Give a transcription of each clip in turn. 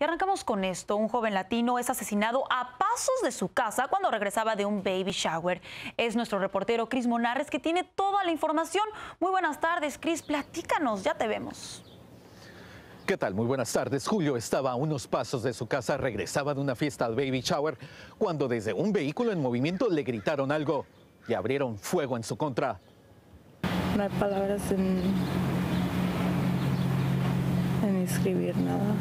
Y arrancamos con esto. Un joven latino es asesinado a pasos de su casa cuando regresaba de un baby shower. Es nuestro reportero Cris Monares que tiene toda la información. Muy buenas tardes, Cris. Platícanos, ya te vemos. ¿Qué tal? Muy buenas tardes. Julio estaba a unos pasos de su casa, regresaba de una fiesta al baby shower, cuando desde un vehículo en movimiento le gritaron algo y abrieron fuego en su contra. No hay palabras en, en escribir nada.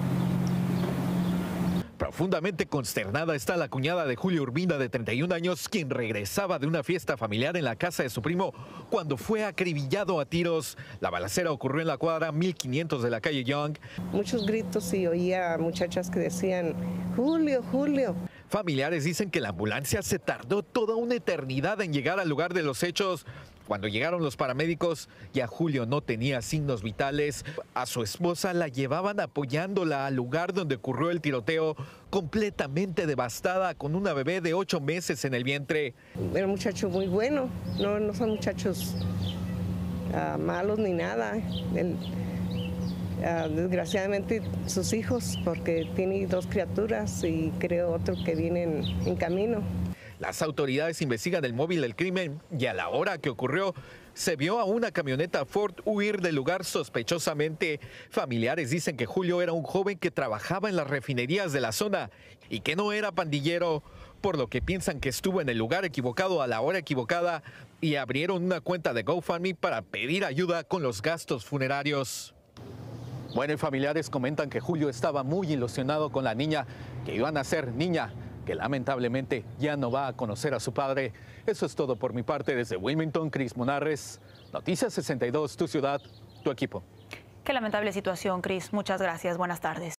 Profundamente consternada está la cuñada de Julio Urbina de 31 años, quien regresaba de una fiesta familiar en la casa de su primo cuando fue acribillado a tiros. La balacera ocurrió en la cuadra 1500 de la calle Young. Muchos gritos y oía muchachas que decían, Julio, Julio. Familiares dicen que la ambulancia se tardó toda una eternidad en llegar al lugar de los hechos. Cuando llegaron los paramédicos, ya Julio no tenía signos vitales. A su esposa la llevaban apoyándola al lugar donde ocurrió el tiroteo, completamente devastada, con una bebé de ocho meses en el vientre. Era un muchacho muy bueno, no, son muchachos ah, malos ni nada desgraciadamente sus hijos, porque tiene dos criaturas y creo otro que viene en, en camino. Las autoridades investigan el móvil del crimen y a la hora que ocurrió, se vio a una camioneta Ford huir del lugar sospechosamente. Familiares dicen que Julio era un joven que trabajaba en las refinerías de la zona y que no era pandillero, por lo que piensan que estuvo en el lugar equivocado a la hora equivocada y abrieron una cuenta de GoFundMe para pedir ayuda con los gastos funerarios. Bueno, y familiares comentan que Julio estaba muy ilusionado con la niña, que iban a ser niña, que lamentablemente ya no va a conocer a su padre. Eso es todo por mi parte desde Wilmington, Cris Monarres, Noticias 62, tu ciudad, tu equipo. Qué lamentable situación, Cris. Muchas gracias. Buenas tardes.